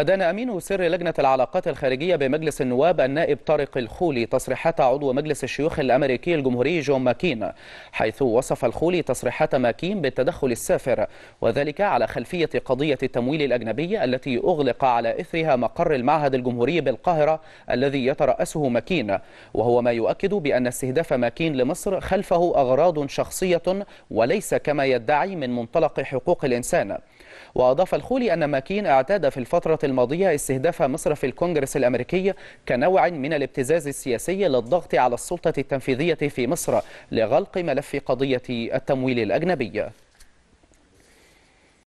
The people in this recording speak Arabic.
أدان أمين سر لجنة العلاقات الخارجية بمجلس النواب النائب طارق الخولي تصريحات عضو مجلس الشيوخ الأمريكي الجمهوري جون ماكين حيث وصف الخولي تصريحات ماكين بالتدخل السافر وذلك على خلفية قضية التمويل الأجنبي التي أغلق على إثرها مقر المعهد الجمهوري بالقاهرة الذي يترأسه ماكين وهو ما يؤكد بأن استهداف ماكين لمصر خلفه أغراض شخصية وليس كما يدعي من منطلق حقوق الإنسان وأضاف الخولي أن ماكين اعتاد في الفترة الماضية استهداف مصر في الكونجرس الأمريكي كنوع من الابتزاز السياسي للضغط على السلطة التنفيذية في مصر لغلق ملف قضية التمويل الأجنبي